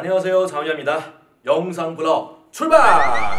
大家好，我是常远，米的永上不漏，出发。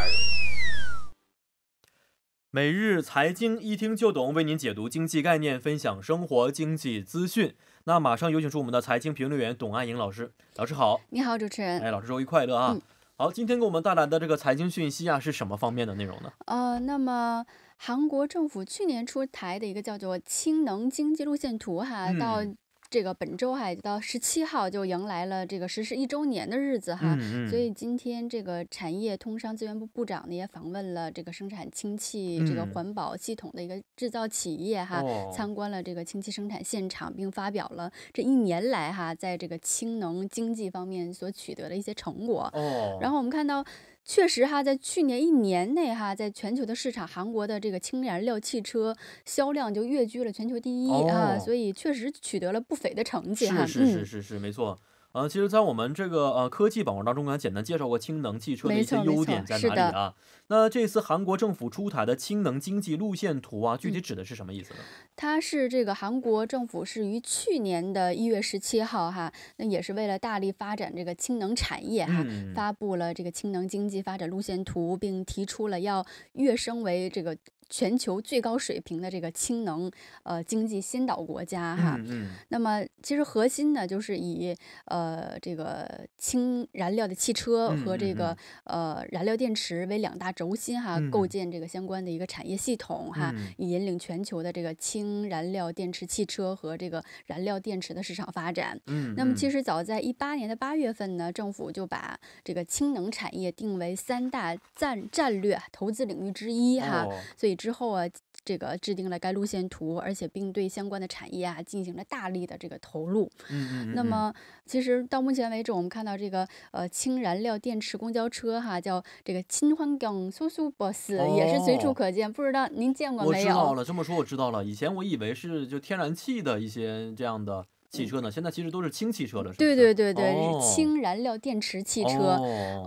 每日财经一听就懂，为您解读经济概念，分享生活经济资讯。那马上有请出我们的财经评论员董安颖老师，老师好，你好，主持人。哎，老师，周一快乐啊！好，今天给我们带来的这个财经讯息啊，是什么方面的内容呢？呃，那么韩国政府去年出台的一个叫做《氢能经济路线图》哈，到。这个本周哈，到十七号就迎来了这个实施一周年的日子哈，所以今天这个产业通商资源部部长呢也访问了这个生产氢气这个环保系统的一个制造企业哈，参观了这个氢气生产现场，并发表了这一年来哈，在这个氢能经济方面所取得的一些成果哦，然后我们看到。确实哈，在去年一年内哈，在全球的市场，韩国的这个氢燃料汽车销量就跃居了全球第一啊，所以确实取得了不菲的成绩哈。是是是是是，没错。啊，其实，在我们这个呃科技板块当中，呢，简单介绍过氢能汽车的一些优点在哪里啊？那这次韩国政府出台的氢能经济路线图啊，具体指的是什么意思呢？它是这个韩国政府是于去年的一月十七号哈，那也是为了大力发展这个氢能产业哈，发布了这个氢能经济发展路线图，并提出了要跃升为这个。全球最高水平的这个氢能，呃，经济先导国家哈，那么其实核心呢就是以呃这个氢燃料的汽车和这个呃燃料电池为两大轴心哈，构建这个相关的一个产业系统哈，以引领全球的这个氢燃料电池汽车和这个燃料电池的市场发展。嗯，那么其实早在一八年的八月份呢，政府就把这个氢能产业定为三大战战略投资领域之一哈，所以。之后啊，这个制定了该路线图，而且并对相关的产业啊进行了大力的这个投入。嗯嗯。那么，其实到目前为止，我们看到这个呃氢燃料电池公交车哈，叫这个氢黄港苏苏巴士，也是随处可见。不知道您见过没有？我知道了，这么说我知道了。以前我以为是就天然气的一些这样的。汽车呢？现在其实都是氢汽车了，对对对对，氢燃料电池汽车。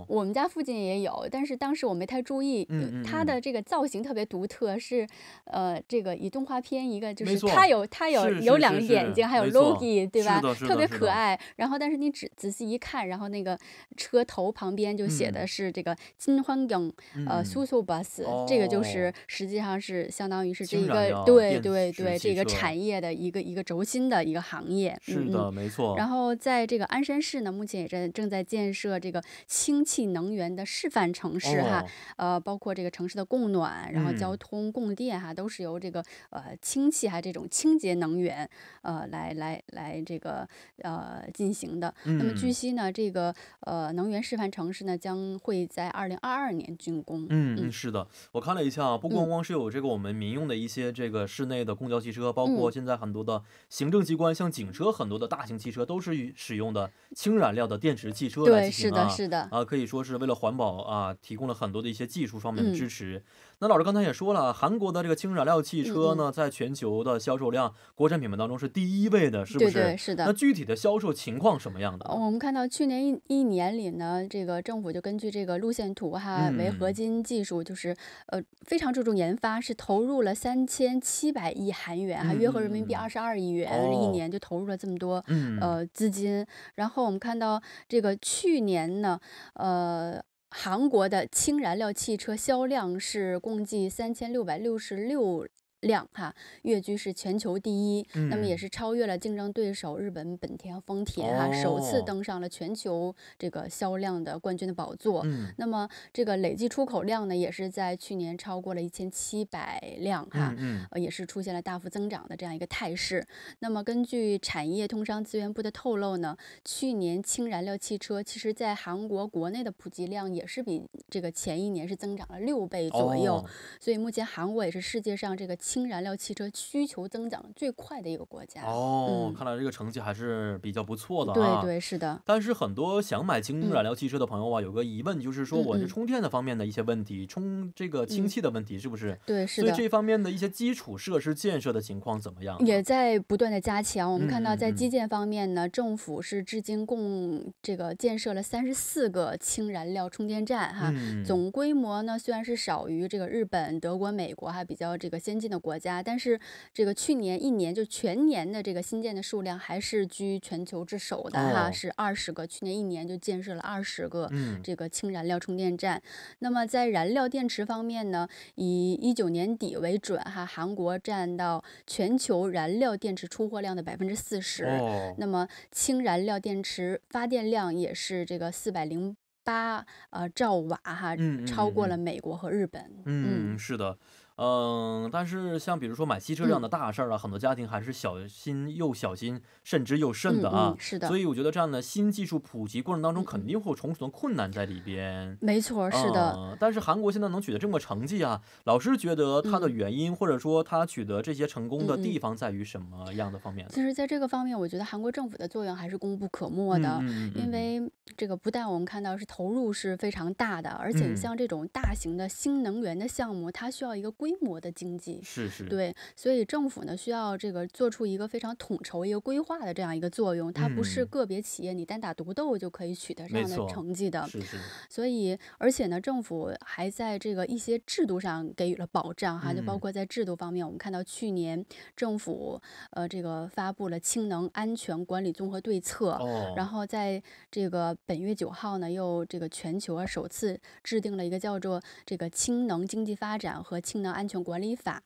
我们家附近也有，但是当时我没太注意。嗯嗯。它的这个造型特别独特，是呃，这个以动画片一个就是它有它有有两个眼睛，还有 LOGO，对吧？特别可爱。然后，但是你仔仔细一看，然后那个车头旁边就写的是这个金黄梗呃，苏苏 s s 这个就是实际上是相当于是这一个对对对这个产业的一个一个轴心的一个行业。是的，没错。然后在这个鞍山市呢，目前也正正在建设这个氢气能源的示范城市哈，呃，包括这个城市的供暖，然后交通供电哈，都是由这个呃氢气哈这种清洁能源呃来来来这个呃进行的。那么据悉呢，这个呃能源示范城市呢将会在二零二二年竣工。嗯，是的，我看了一下，不光光是有这个我们民用的一些这个室内的公交汽车，包括现在很多的行政机关像警车。很多的大型汽车都是使用的氢燃料的电池汽车来进行的，是的，是的，啊，可以说是为了环保啊，提供了很多的一些技术方面的支持。那老师刚才也说了，韩国的这个氢燃料汽车呢，在全球的销售量，国产品牌当中是第一位的，是不是？是的。那具体的销售情况什么样的？我们看到去年一一年里呢，这个政府就根据这个路线图哈，为合金技术就是呃非常注重研发，是投入了三千七百亿韩元，啊，约合人民币二十二亿元一年就投入了。这么多，嗯呃资金，然后我们看到这个去年呢，呃，韩国的氢燃料汽车销量是共计三千六百六十六。量哈，跃居是全球第一，那么也是超越了竞争对手日本本田、丰田哈，首次登上了全球这个销量的冠军的宝座。嗯，那么这个累计出口量呢，也是在去年超过了一千七百辆哈，嗯，也是出现了大幅增长的这样一个态势。那么根据产业通商资源部的透露呢，去年氢燃料汽车其实在韩国国内的普及量也是比这个前一年是增长了六倍左右，所以目前韩国也是世界上这个氢燃料汽车需求增长最快的一个国家哦，看来这个成绩还是比较不错的啊。对对，是的。但是很多想买氢燃料汽车的朋友啊，有个疑问，就是说，我这充电的方面的一些问题，充这个氢气的问题是不是？对，是的。所以这方面的一些基础设施建设的情况怎么样？也在不断的加强。我们看到，在基建方面呢，政府是至今共这个建设了三十四个氢燃料充电站哈，总规模呢虽然是少于这个日本、德国、美国哈比较这个先进的。国家，但是这个去年一年就全年的这个新建的数量还是居全球之首的哈，是二十个，去年一年就建设了二十个，这个氢燃料充电站。那么在燃料电池方面呢，以一九年底为准哈，韩国占到全球燃料电池出货量的百分之四十，哦，那么氢燃料电池发电量也是这个四百零八呃兆瓦哈，嗯超过了美国和日本，嗯，是的。嗯，但是像比如说买汽车这样的大事儿啊，很多家庭还是小心又小心、慎之又慎的啊。是的。所以我觉得这样的新技术普及过程当中，肯定会有重重困难在里边。没错，是的。但是韩国现在能取得这么成绩啊，老师觉得它的原因或者说它取得这些成功的地方在于什么样的方面？其实，在这个方面，我觉得韩国政府的作用还是功不可没的，因为这个不但我们看到是投入是非常大的，而且像这种大型的新能源的项目，它需要一个。规模的经济是是对，所以政府呢需要这个做出一个非常统筹、一个规划的这样一个作用，它不是个别企业你单打独斗就可以取得这样的成绩的。是是。所以，而且呢，政府还在这个一些制度上给予了保障哈，就包括在制度方面，我们看到去年政府呃这个发布了氢能安全管理综合对策，然后在这个本月九号呢，又这个全球啊首次制定了一个叫做这个氢能经济发展和氢能。安全管理法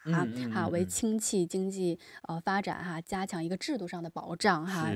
哈，为氢气经济呃发展哈，加强一个制度上的保障哈，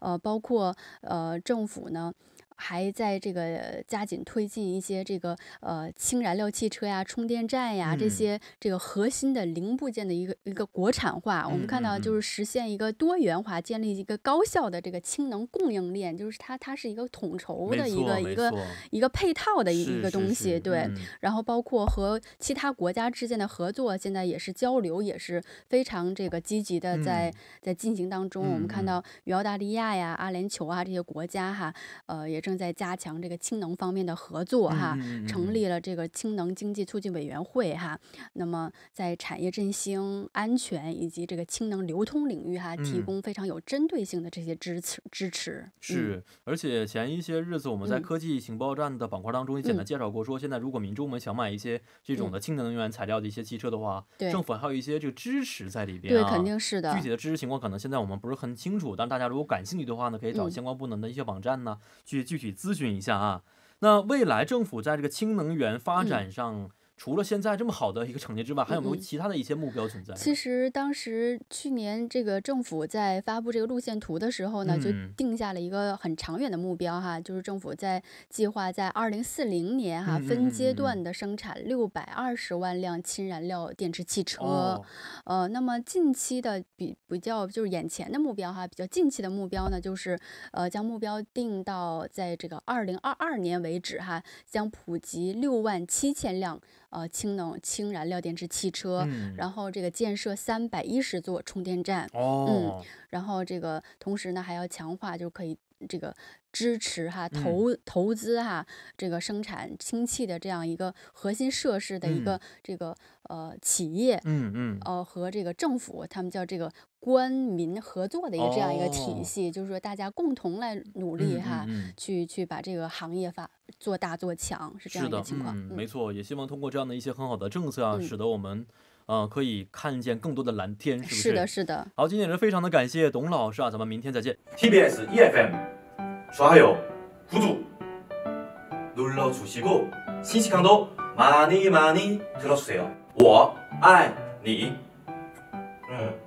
呃，包括呃政府呢。还在这个加紧推进一些这个呃氢燃料汽车呀、充电站呀这些这个核心的零部件的一个一个国产化，我们看到就是实现一个多元化，建立一个高效的这个氢能供应链，就是它它是一个统筹的一个一个一个配套的一一个东西，对。然后包括和其他国家之间的合作，现在也是交流也是非常这个积极的，在在进行当中。我们看到与澳大利亚呀、阿联酋啊这些国家哈，呃也。正在加强这个氢能方面的合作哈，成立了这个氢能经济促进委员会哈。那么在产业振兴、安全以及这个氢能流通领域哈，提供非常有针对性的这些支持支持。是，而且前一些日子我们在科技情报站的板块当中也简单介绍过，说现在如果民众们想买一些这种的氢能源材料的一些汽车的话，政府还有一些这个支持在里边。对，肯定是的。具体的支持情况可能现在我们不是很清楚，但大家如果感兴趣的话呢，可以找相关部门的一些网站呢去去。具体咨询一下啊，那未来政府在这个氢能源发展上？除了现在这么好的一个成绩之外，还有没有其他的一些目标存在？其实当时去年这个政府在发布这个路线图的时候呢，就定下了一个很长远的目标哈，就是政府在计划在二零四零年哈分阶段的生产六百二十万辆氢燃料电池汽车，呃，那么近期的比比较就是眼前的目标哈，比较近期的目标呢，就是呃将目标定到在这个二零二二年为止哈，将普及六万七千辆。呃，氢能、氢燃料电池汽车，然后这个建设三百一十座充电站，嗯，然后这个同时呢，还要强化就可以这个支持哈投投资哈这个生产氢气的这样一个核心设施的一个这个呃企业，嗯嗯，呃和这个政府，他们叫这个。官民合作的一个这样一个体系，就是说大家共同来努力哈，去去把这个行业发做大做强，是这样的情况。嗯，没错，也希望通过这样的一些很好的政策啊，使得我们啊可以看见更多的蓝天，是不是？是的，是的。好，今天也是非常的感谢董老师啊，咱们明天再见。TBS EFM，刷好友，互助，六日老出西口，信息更多，많이많이들었어 요， 我爱你，嗯。